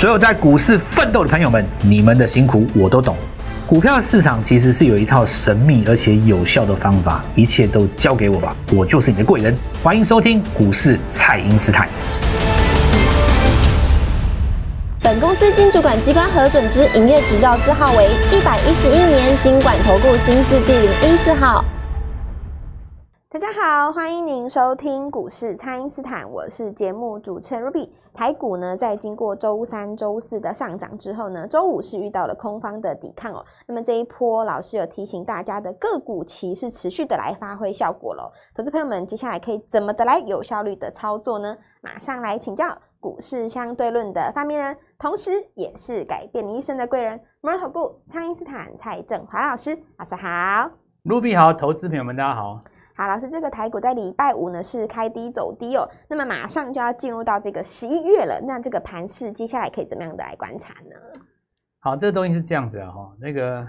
所有在股市奋斗的朋友们，你们的辛苦我都懂。股票市场其实是有一套神秘而且有效的方法，一切都交给我吧，我就是你的贵人。欢迎收听《股市蔡英姿谈》。本公司经主管机关核准之营业执照字号为一百一十一年经管投顾新字第零一四号。大家好，欢迎您收听股市蔡因斯坦，我是节目主持人 Ruby。台股呢，在经过周三、周四的上涨之后呢，周五是遇到了空方的抵抗哦。那么这一波，老师有提醒大家的个股期是持续的来发挥效果喽。投资朋友们，接下来可以怎么的来有效率的操作呢？马上来请教股市相对论的发明人，同时也是改变你一生的贵人——摩尔头部蔡因斯坦蔡振华老师。老师好，Ruby 好，投资朋友们大家好。好，老师，这个台股在礼拜五呢是开低走低哦。那么马上就要进入到这个十一月了，那这个盘势接下来可以怎么样的来观察呢？好，这个东西是这样子的哈，那个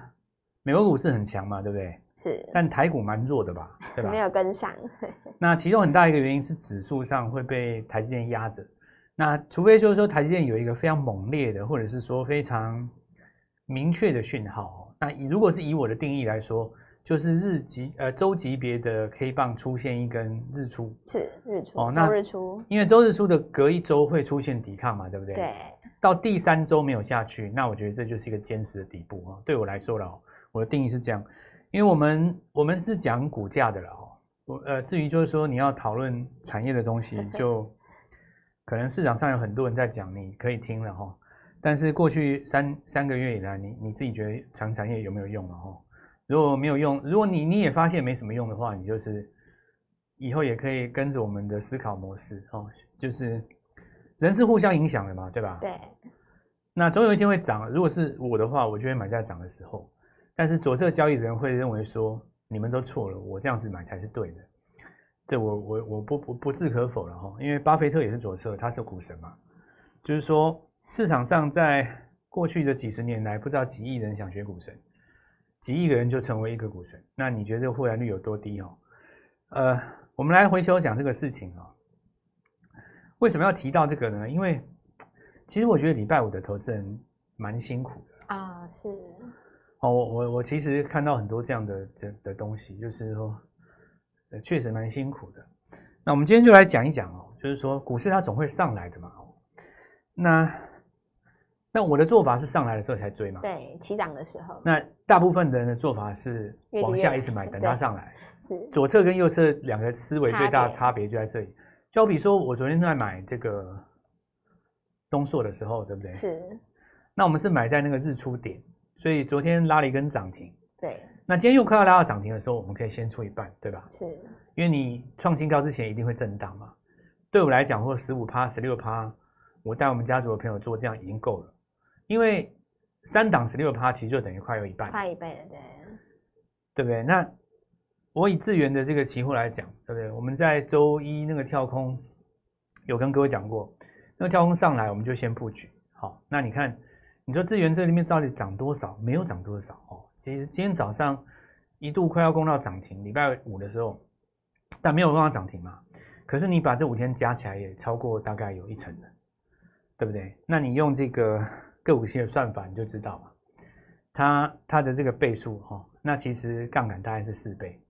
美国股市很强嘛，对不对？是。但台股蛮弱的吧？对吧？没有跟上。那其中很大一个原因是指数上会被台积电压着。那除非就是说台积电有一个非常猛烈的，或者是说非常明确的讯号。那如果是以我的定义来说。就是日级呃周级别的 K 棒出现一根日出是日出哦那日出，因为周日出的隔一周会出现抵抗嘛，对不对？对。到第三周没有下去，那我觉得这就是一个坚实的底部啊。对我来说了，我的定义是这样，因为我们我们是讲股价的了哦。我呃，至于就是说你要讨论产业的东西，就可能市场上有很多人在讲，你可以听了哈。但是过去三三个月以来，你你自己觉得谈产业有没有用了哈？如果没有用，如果你你也发现没什么用的话，你就是以后也可以跟着我们的思考模式哦。就是人是互相影响的嘛，对吧？对。那总有一天会涨。如果是我的话，我就会买在涨的时候。但是左侧交易人会认为说，你们都错了，我这样子买才是对的。这我我我不不不置可否了哈，因为巴菲特也是左侧，他是股神嘛。就是说，市场上在过去的几十年来，不知道几亿人想学股神。几亿个人就成为一个股神，那你觉得这个复燃率有多低哦？呃，我们来回首讲这个事情哦。为什么要提到这个呢？因为其实我觉得礼拜五的投资人蛮辛苦的啊。是。哦，我我我其实看到很多这样的这的东西，就是说，确实蛮辛苦的。那我们今天就来讲一讲哦，就是说股市它总会上来的嘛那。那我的做法是上来的时候才追嘛？对，起涨的时候。那大部分的人的做法是往下一直买，等它上来。是。左侧跟右侧两个思维最大的差别就在这里。就好比说我昨天在买这个东硕的时候，对不对？是。那我们是买在那个日出点，所以昨天拉了一根涨停。对。那今天又快要拉到涨停的时候，我们可以先出一半，对吧？是。因为你创新高之前一定会震荡嘛。对我来讲，或十五趴、十六趴，我带我们家族的朋友做这样已经够了。因为三档十六趴，其实就等于快有一半，快一倍了，对不对？那我以智元的这个期货来讲，对不对？我们在周一那个跳空有跟各位讲过，那个跳空上来我们就先布局。好，那你看，你说智元这里面到底涨多少？没有涨多少哦。其实今天早上一度快要攻到涨停，礼拜五的时候，但没有办法涨停嘛。可是你把这五天加起来也超过大概有一成的，对不对？那你用这个。六五七的算法你就知道嘛，它它的这个倍数哈，那其实杠杆大概是四倍，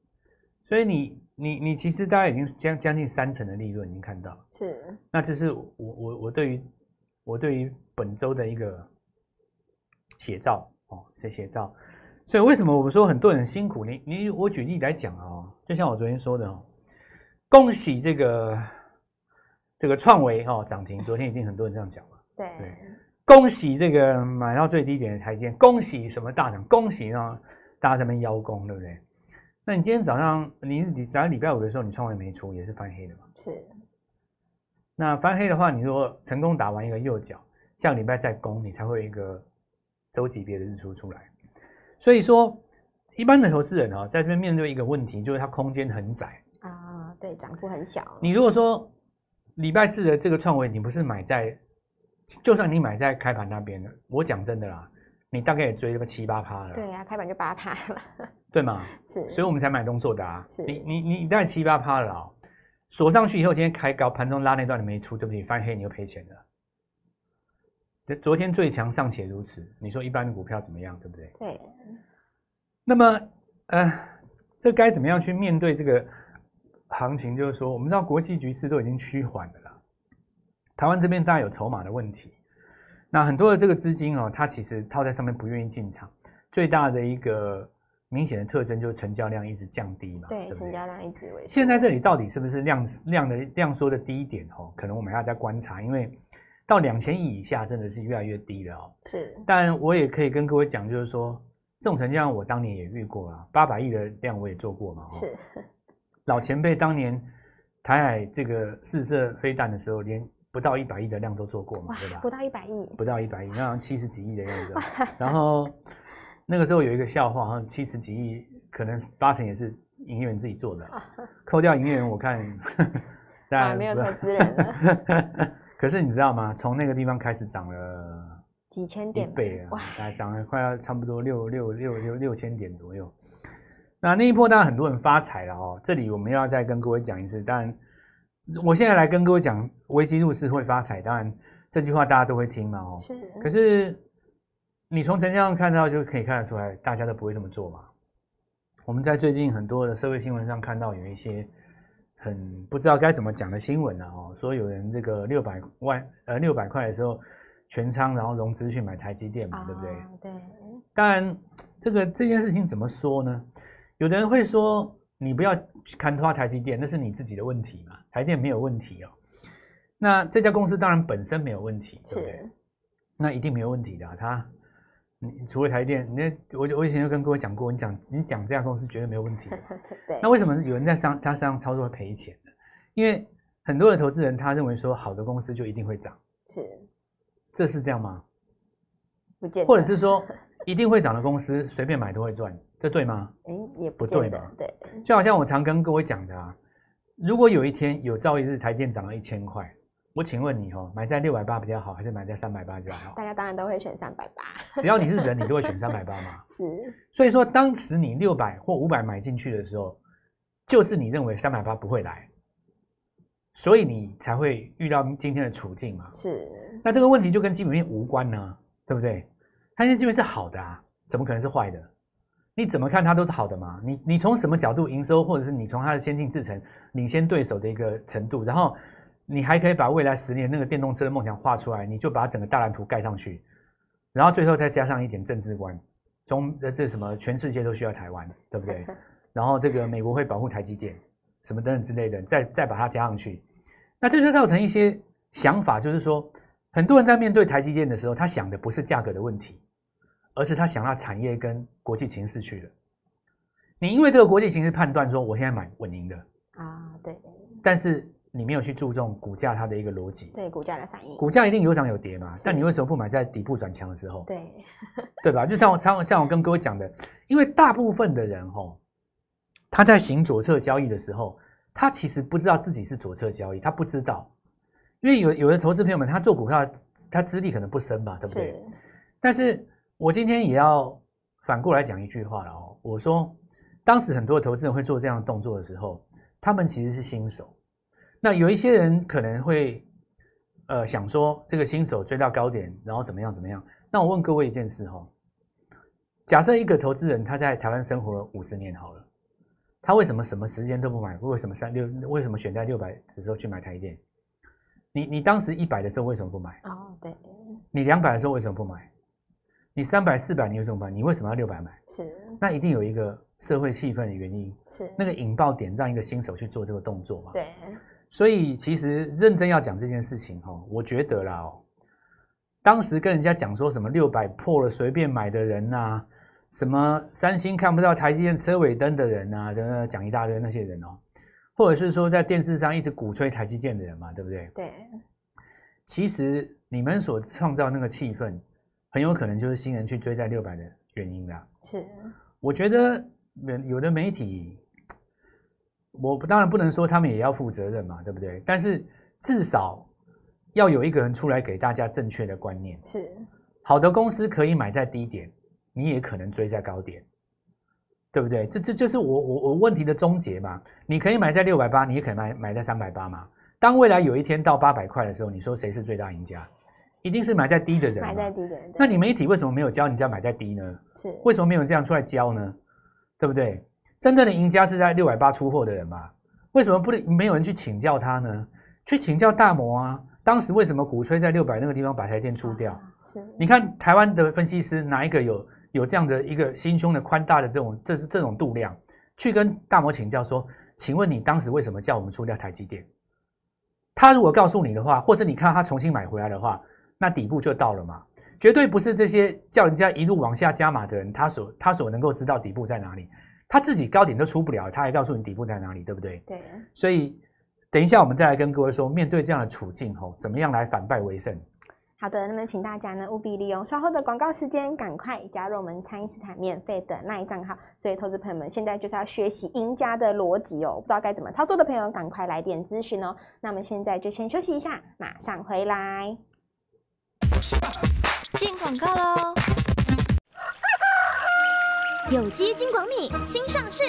所以你你你其实大家已经将将近三成的利润已经看到，是，那这是我我我对于我对于本周的一个写照哦，写写照，所以为什么我们说很多人辛苦？你你我举例来讲啊，就像我昨天说的，哦，恭喜这个这个创维哦涨停，昨天一定很多人这样讲嘛，对。恭喜这个买到最低点的台阶，恭喜什么大涨？恭喜呢，大家在那边邀功，对不对？那你今天早上，你你早上礼拜五的时候，你创维没出，也是翻黑的嘛？是。那翻黑的话，你如果成功打完一个右脚，下礼拜再攻，你才会有一个周级别的日出出来。所以说，一般的投资人啊，在这边面对一个问题，就是它空间很窄啊，对，涨幅很小。你如果说礼拜四的这个创维，你不是买在？就算你买在开盘那边的，我讲真的啦，你大概也追了个七八趴了。对呀，开盘就八趴了。对嘛？是，所以我们才买东硕的啊。是，你你你大概七八趴了啊，锁上去以后，今天开高，盘中拉那段你没出，对不对？翻黑你又赔钱了。昨天最强尚且如此，你说一般的股票怎么样，对不对？对。那么，呃，这该怎么样去面对这个行情？就是说，我们知道国际局势都已经趋缓了。台湾这边大然有筹码的问题，那很多的这个资金哦，它其实套在上面不愿意进场。最大的一个明显的特征就是成交量一直降低嘛。对，成交量一直萎缩。现在这里到底是不是量量的量缩的低点？哦，可能我们要再观察，因为到两千亿以下真的是越来越低了。哦。是，但我也可以跟各位讲，就是说这种成交量我当年也遇过了，八百亿的量我也做过嘛。是，老前辈当年台海这个试射飞弹的时候连。不到一百亿的量都做过嘛，对吧？不到一百亿，不到一百亿，好像七十几亿的样子。然后那个时候有一个笑话，像七十几亿可能八成也是营业员自己做的，扣掉营业员，我看，但、然没有投资人了。可是你知道吗？从那个地方开始涨了几千点倍啊，涨了快要差不多六六六六六千点左右。那那一波当然很多人发财了哦。这里我们要再跟各位讲一次，但。我现在来跟各位讲，危机入市会发财，当然这句话大家都会听嘛。哦，可是你从成交量看到就可以看得出来，大家都不会这么做嘛。我们在最近很多的社会新闻上看到有一些很不知道该怎么讲的新闻呢。哦，说有人这个六百万呃六百块的时候全仓，然后融资去买台积电嘛，对不对？对。当然这个这件事情怎么说呢？有的人会说，你不要看错台积电，那是你自己的问题嘛。台电没有问题哦，那这家公司当然本身没有问题，对？那一定没有问题的。它，除了台电，那我我以前就跟各位讲过，你讲你讲这家公司绝对没有问题。对。那为什么有人在上它身上操作会赔钱呢？因为很多的投资人他认为说好的公司就一定会涨，是，这是这样吗？不见得。或者是说一定会涨的公司随便买都会赚，这对吗？哎，也不对吧？对。就好像我常跟各位讲的啊。如果有一天有朝一日台电涨到一千块，我请问你哦，买在六百八比较好，还是买在三百八比较好？大家当然都会选三百八。只要你是人，你都会选三百八嘛。是。所以说当时你六百或五百买进去的时候，就是你认为三百八不会来，所以你才会遇到今天的处境嘛。是。那这个问题就跟基本面无关呢，对不对？它现在基本面是好的啊，怎么可能是坏的？你怎么看它都是好的嘛？你你从什么角度营收，或者是你从它的先进制程领先对手的一个程度，然后你还可以把未来十年那个电动车的梦想画出来，你就把整个大蓝图盖上去，然后最后再加上一点政治观，中呃这什么全世界都需要台湾，对不对？然后这个美国会保护台积电什么等等之类的，再再把它加上去，那这就造成一些想法，就是说很多人在面对台积电的时候，他想的不是价格的问题。而是他想到产业跟国际形势去的。你因为这个国际形势判断说，我现在买稳赢的啊，对。但是你没有去注重股价它的一个逻辑。对，股价的反应。股价一定有涨有跌嘛？但你为什么不买在底部转强的时候？对，对吧？就像我、像我跟各位讲的，因为大部分的人吼，他在行左侧交易的时候，他其实不知道自己是左侧交易，他不知道。因为有有的投资朋友们，他做股票，他资历可能不深嘛，对不对？但是我今天也要反过来讲一句话了哦。我说，当时很多投资人会做这样动作的时候，他们其实是新手。那有一些人可能会，呃，想说这个新手追到高点，然后怎么样怎么样。那我问各位一件事哈，假设一个投资人他在台湾生活了五十年好了，他为什么什么时间都不买？为什么三六？为什么选在六百的时候去买台电？你你当时一百的时候为什么不买？哦，对。你两百的时候为什么不买？你三百四百，你有什么办法？你为什么要六百买？是，那一定有一个社会气氛的原因，是那个引爆点让一个新手去做这个动作嘛？对。所以其实认真要讲这件事情哦，我觉得啦哦，当时跟人家讲说什么六百破了随便买的人呐，什么三星看不到台积电车尾灯的人呐，等等，讲一大堆那些人哦，或者是说在电视上一直鼓吹台积电的人嘛，对不对？对。其实你们所创造那个气氛。很有可能就是新人去追在六百的原因的。是，我觉得有的媒体，我当然不能说他们也要负责任嘛，对不对？但是至少要有一个人出来给大家正确的观念。是，好的公司可以买在低点，你也可能追在高点，对不对？这这就是我我我问题的终结嘛。你可以买在六百八，你也可能买买在三百八嘛。当未来有一天到八百块的时候，你说谁是最大赢家？一定是买在低的人，买在低的人。那你媒体为什么没有教人家买在低呢？是为什么没有这样出来教呢？对不对？真正的赢家是在六百八出货的人嘛？为什么不能没有人去请教他呢？去请教大摩啊？当时为什么鼓吹在六百那个地方把台电出掉？是。你看台湾的分析师哪一个有有这样的一个心胸的宽大的这种这是这种度量，去跟大摩请教说，请问你当时为什么叫我们出掉台积电？他如果告诉你的话，或是你看他重新买回来的话。那底部就到了嘛，绝对不是这些叫人家一路往下加码的人，他所他所能够知道底部在哪里，他自己高点都出不了，他还告诉你底部在哪里，对不对？对。所以等一下我们再来跟各位说，面对这样的处境吼，怎么样来反败为胜？好的，那么请大家呢务必利用稍后的广告时间，赶快加入我们饮斯坦免费的那一账号。所以投资朋友们现在就是要学习赢家的逻辑哦，不知道该怎么操作的朋友，赶快来点咨询哦。那我们现在就先休息一下，马上回来。进广告喽！有机金广米新上市。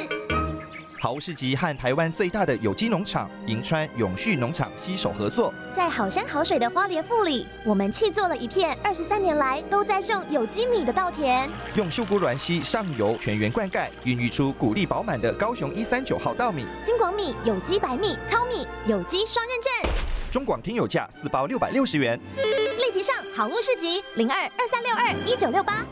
好市集和台湾最大的有机农场银川永续农场携手合作，在好山好水的花莲富里，我们砌做了一片二十三年来都栽种有机米的稻田，用秀菇卵溪上游全员灌溉，孕育出谷粒饱满的高雄一三九号稻米。金广米有机白米糙米有机双认证，中广听友价四包六百六十元。上好物市集零二二三六二一九六八，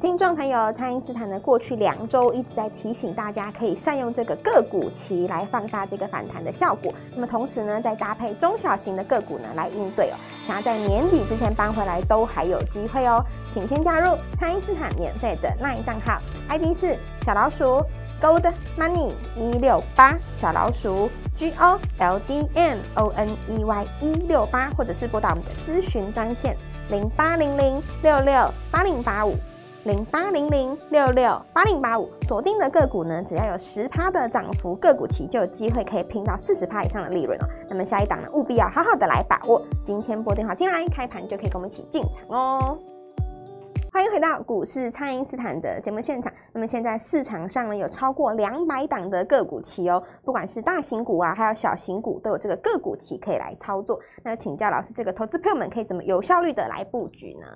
听众朋友，蔡英斯坦呢过去两周一直在提醒大家，可以善用这个个股期来放大这个反弹的效果。那么同时呢，再搭配中小型的个股呢来应对哦，想要在年底之前搬回来都还有机会哦，请先加入蔡英斯坦免费的 LINE 账号，ID 是小老鼠。Gold money 一六八小老鼠 G O L D M O N E Y 一六八，或者是拨打我们的咨询专线零八零零六六八零八五零八零零六六八零八五。锁定的个股呢，只要有十趴的涨幅，个股期就有机会可以拼到四十趴以上的利润哦。那么下一档呢，务必要好好的来把握。今天拨电话进来，开盘就可以跟我们一起进场哦。欢迎回到股市，蔡因斯坦的节目现场。那么现在市场上呢，有超过两百档的个股期哦，不管是大型股啊，还有小型股，都有这个个股期可以来操作。那请教老师，这个投资朋友们可以怎么有效率的来布局呢？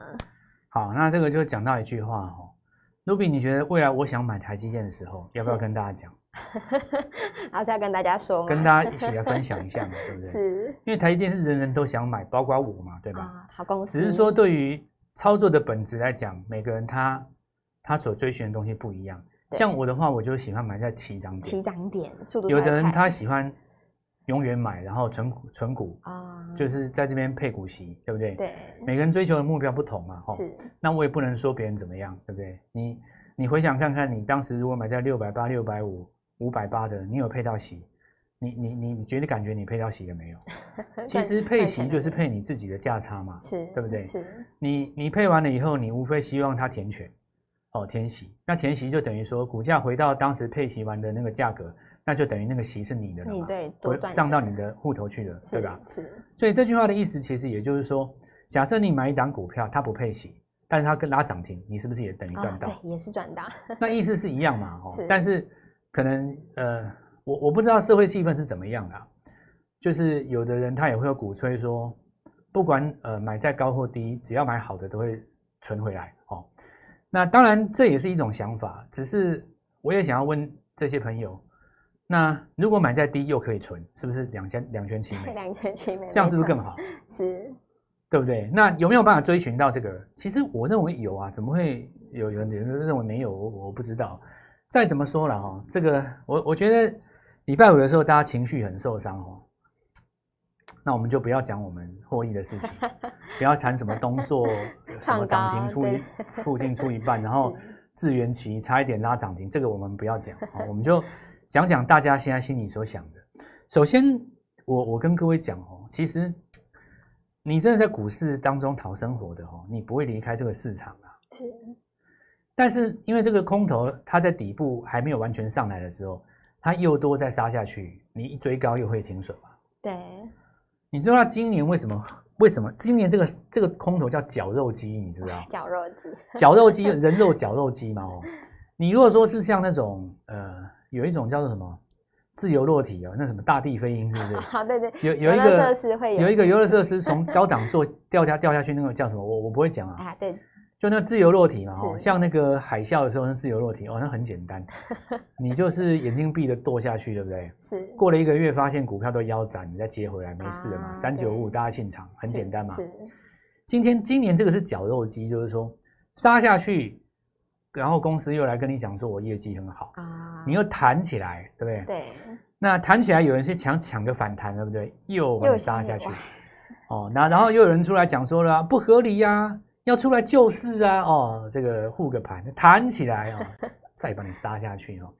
好，那这个就讲到一句话哦，Ruby，你觉得未来我想买台积电的时候，要不要跟大家讲？然后再跟大家说跟大家一起来分享一下嘛，对不对？是，因为台积电是人人都想买，包括我嘛，对吧？好公司，只是说对于。操作的本质来讲，每个人他他所追寻的东西不一样。像我的话，我就喜欢买在起涨点，起涨点速度。有的人他喜欢永远买，然后存存股啊，就是在这边配股息，对不对？对，每个人追求的目标不同嘛。是，那我也不能说别人怎么样，对不对？你你回想看看，你当时如果买在六百八、六百五、五百八的，你有配到息？你你你你觉得感觉你配到席了没有？其实配席就是配你自己的价差嘛，是对不对？是，你你配完了以后，你无非希望它填权，哦填息，那填息就等于说股价回到当时配息完的那个价格，那就等于那个息是你的了嘛，对，赚，涨到你的户头去了，对吧？是。所以这句话的意思其实也就是说，假设你买一档股票，它不配息，但是它跟拉涨停，你是不是也等于赚到？对，也是赚到。那意思是一样嘛，哦，但是可能呃。我我不知道社会气氛是怎么样的，就是有的人他也会鼓吹说，不管呃买在高或低，只要买好的都会存回来哦。那当然这也是一种想法，只是我也想要问这些朋友，那如果买在低又可以存，是不是两全两全其美？两全其美，这样是不是更好？是，对不对？那有没有办法追寻到这个？其实我认为有啊，怎么会有有人认为没有？我我不知道。再怎么说了哈，这个我我觉得。礼拜五的时候，大家情绪很受伤哦。那我们就不要讲我们获益的事情，不要谈什么东硕、什么涨停出一 附近出一半，然后自圆其差一点拉涨停，这个我们不要讲。我们就讲讲大家现在心里所想的。首先，我我跟各位讲哦，其实你真的在股市当中讨生活的哦，你不会离开这个市场啊。是。但是因为这个空头，它在底部还没有完全上来的时候。它又多再杀下去，你一追高又会停损嘛？对，你知道今年为什么？为什么今年这个这个空头叫绞肉机？你知不知道？绞肉机，绞肉机，人肉绞肉机嘛？哦，你如果说是像那种呃，有一种叫做什么自由落体啊，那什么大地飞鹰，是不是？好，对对，有有一个游乐设施，有一个游乐设施从高档做掉下掉下去，那个叫什么？我我不会讲啊。啊，对。就那自由落体嘛，哈，像那个海啸的时候，那自由落体哦，那很简单，你就是眼睛闭着堕下去，对不对？是过了一个月，发现股票都腰斩，你再接回来，没事的嘛。三九五五，大家进场，很简单嘛。今天今年这个是绞肉机，就是说杀下去，然后公司又来跟你讲说，我业绩很好啊，你又弹起来，对不对？对。那弹起来，有人是抢抢个反弹，对不对？又杀下去，哦，那然后又有人出来讲说了，不合理呀。要出来救市啊！哦，这个护个盘，弹起来哦，再把你杀下去哦。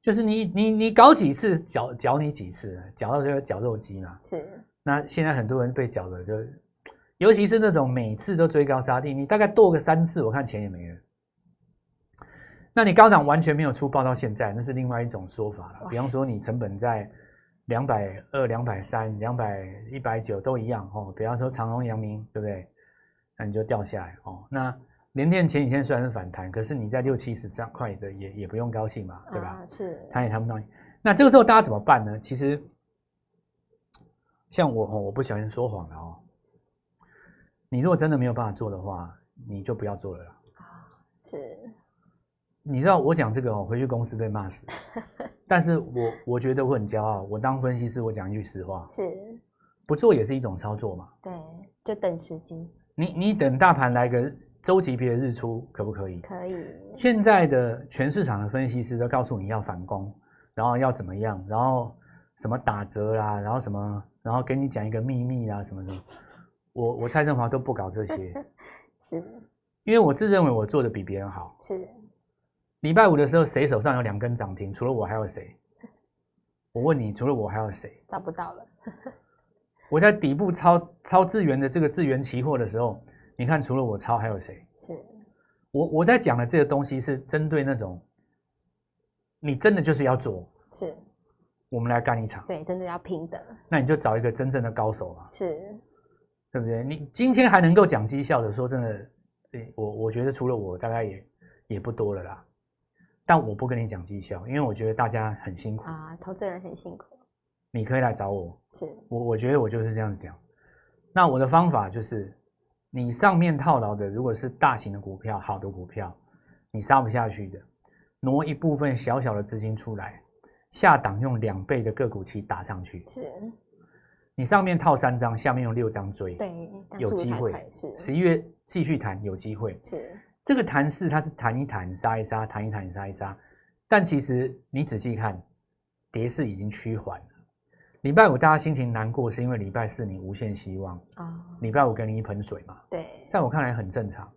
就是你你你搞几次，绞绞你几次，绞到最后绞肉机嘛。是。那现在很多人被绞的，就尤其是那种每次都追高杀低，你大概剁个三次，我看钱也没了。那你高涨完全没有出报到现在，那是另外一种说法了。比方说，你成本在两百二、两百三、两百一百九都一样哦。比方说，长隆、阳明，对不对？那你就掉下来哦。那连电前几天虽然是反弹，可是你在六七十块的也也不用高兴嘛，对吧？是，谈也谈不到。那这个时候大家怎么办呢？其实，像我，哦，我不小心说谎了哦。你如果真的没有办法做的话，你就不要做了啦。是。你知道我讲这个哦，回去公司被骂死。但是我我觉得我很骄傲，我当分析师，我讲一句实话。是。不做也是一种操作嘛。对，就等时机。你你等大盘来个周级别的日出可不可以？可以。现在的全市场的分析师都告诉你要反攻，然后要怎么样，然后什么打折啦，然后什么，然后跟你讲一个秘密啊什么什我我蔡振华都不搞这些，是，因为我自认为我做的比别人好。是。礼拜五的时候谁手上有两根涨停？除了我还有谁？我问你，除了我还有谁？找不到了。我在底部抄抄智源的这个智源期货的时候，你看除了我抄还有谁？是我我在讲的这个东西是针对那种，你真的就是要做。是，我们来干一场。对，真的要拼的。那你就找一个真正的高手啊。是，对不对？你今天还能够讲绩效的，说真的，我我觉得除了我大概也也不多了啦。但我不跟你讲绩效，因为我觉得大家很辛苦。啊，投资人很辛苦。你可以来找我，是我我觉得我就是这样子讲。那我的方法就是，你上面套牢的如果是大型的股票、好的股票，你杀不下去的，挪一部分小小的资金出来，下档用两倍的个股期打上去。是，你上面套三张，下面用六张追，对，有机会。是，十一月继续谈，有机会。是，这个谈市它是弹一弹杀一杀，弹一弹杀一杀，但其实你仔细看，跌势已经趋缓了。礼拜五大家心情难过，是因为礼拜四你无限希望啊，礼拜五给你一盆水嘛。对，在我看来很正常。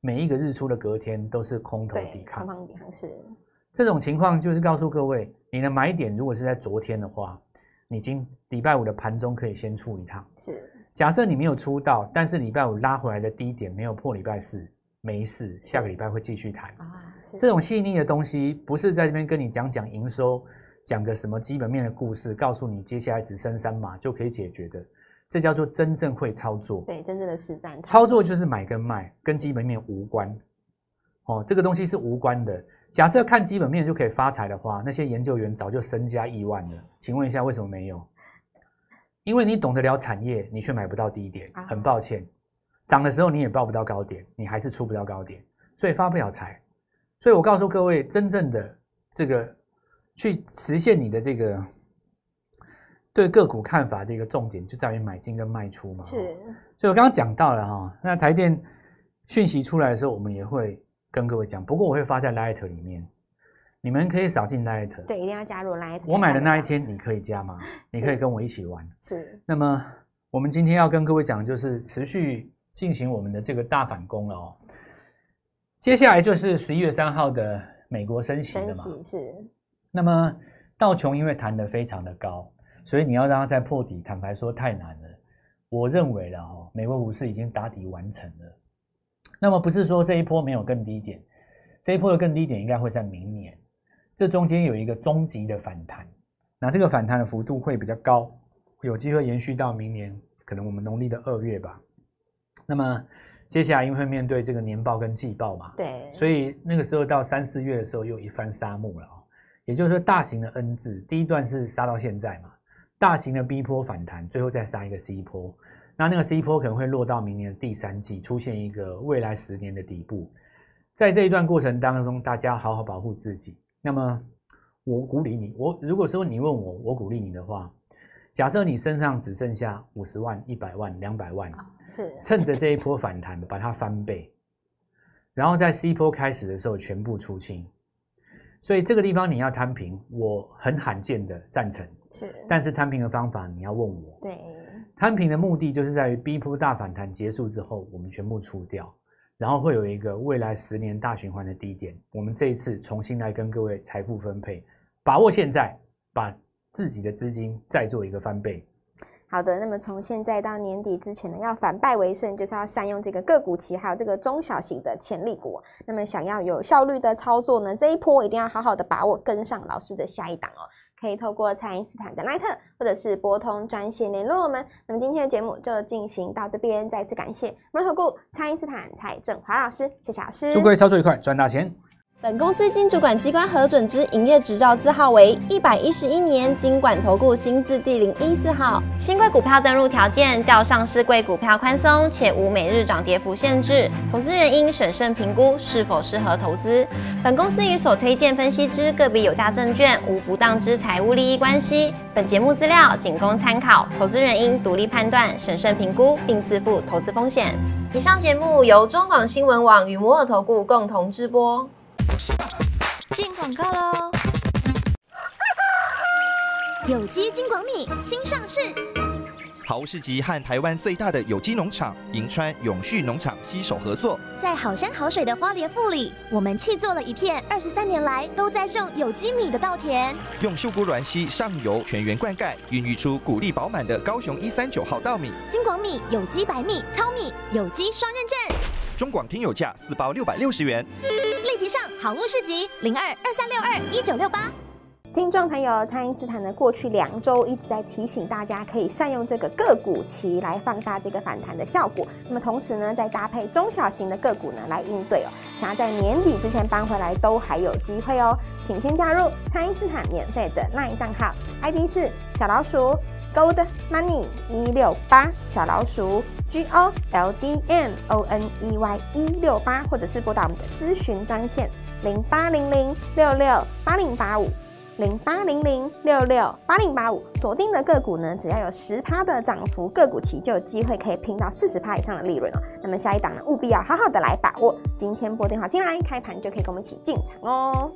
每一个日出的隔天都是空头抵抗，空方抵抗是。这种情况就是告诉各位，你的买点如果是在昨天的话，你今礼拜五的盘中可以先出一趟。是。假设你没有出到，但是礼拜五拉回来的低点没有破礼拜四，没事，下个礼拜会继续谈。啊，这种细腻的东西不是在这边跟你讲讲营收。讲个什么基本面的故事，告诉你接下来只升三码就可以解决的，这叫做真正会操作。对，真正的实战操作就是买跟卖，跟基本面无关。哦，这个东西是无关的。假设看基本面就可以发财的话，那些研究员早就身家亿万了。请问一下，为什么没有？因为你懂得了产业，你却买不到低点。很抱歉，涨的时候你也报不到高点，你还是出不了高点，所以发不了财。所以我告诉各位，真正的这个。去实现你的这个对个股看法的一个重点，就在于买进跟卖出嘛。是，所以我刚刚讲到了哈，那台电讯息出来的时候，我们也会跟各位讲。不过我会发在 Light 里面，你们可以扫进 Light。对，一定要加入 Light。我买的那一天，你可以加吗？你可以跟我一起玩。是。那么我们今天要跟各位讲，就是持续进行我们的这个大反攻了哦。接下来就是十一月三号的美国升息了嘛？是。那么道琼因为弹得非常的高，所以你要让它再破底，坦白说太难了。我认为了哦，美国股市已经打底完成了。那么不是说这一波没有更低点，这一波的更低点应该会在明年。这中间有一个终极的反弹，那这个反弹的幅度会比较高，有机会延续到明年，可能我们农历的二月吧。那么接下来因为面对这个年报跟季报嘛，对，所以那个时候到三四月的时候又一番杀漠了。也就是说，大型的 N 字第一段是杀到现在嘛？大型的 B 波反弹，最后再杀一个 C 波，那那个 C 波可能会落到明年的第三季，出现一个未来十年的底部。在这一段过程当中，大家好好保护自己。那么，我鼓励你，我如果说你问我，我鼓励你的话，假设你身上只剩下五十万、一百万、两百万，是趁着这一波反弹把它翻倍，然后在 C 波开始的时候全部出清。所以这个地方你要摊平，我很罕见的赞成。是，但是摊平的方法你要问我。对，摊平的目的就是在于逼迫大反弹结束之后，我们全部出掉，然后会有一个未来十年大循环的低点。我们这一次重新来跟各位财富分配，把握现在，把自己的资金再做一个翻倍。好的，那么从现在到年底之前呢，要反败为胜，就是要善用这个个股期，还有这个中小型的潜力股。那么想要有效率的操作呢，这一波一定要好好的把握，跟上老师的下一档哦。可以透过蔡英斯坦的奈特，或者是拨通专线联络我们。那么今天的节目就进行到这边，再次感谢摩头顾蔡英斯坦蔡振华老师，谢谢老师，祝各位操作愉快，赚大钱。本公司经主管机关核准之营业执照字号为一百一十一年经管投顾新字第零一四号。新贵股票登录条件较上市贵股票宽松，且无每日涨跌幅限制。投资人应审慎评估是否适合投资。本公司与所推荐分析之个别有价证券无不当之财务利益关系。本节目资料仅供参考，投资人应独立判断、审慎评估，并自负投资风险。以上节目由中广新闻网与摩尔投顾共同直播。进广告喽！有机金广米新上市。好市集和台湾最大的有机农场银川永续农场携手合作，在好山好水的花莲富里，我们砌做了一片二十三年来都栽种有机米的稻田，用秀菇卵溪上游全员灌溉，孕育出谷粒饱满的高雄一三九号稻米。金广米有机白米糙米有机双认证，中广听友价四包六百六十元。立即上好物市集零二二三六二一九六八。听众朋友，蔡英斯坦呢过去两周一直在提醒大家，可以善用这个个股期来放大这个反弹的效果。那么同时呢，再搭配中小型的个股呢来应对哦，想要在年底之前搬回来都还有机会哦。请先加入蔡英斯坦免费的 LINE 账号，ID 是小老鼠。Gold money 一六八小老鼠 G O L D M O N E Y 一六八，或者是拨打我们的咨询专线零八零零六六八零八五零八零零六六八零八五。锁定的个股呢，只要有十趴的涨幅，个股期就有机会可以拼到四十趴以上的利润哦。那么下一档呢，务必要好好的来把握。今天拨电话进来，开盘就可以跟我们一起进场哦。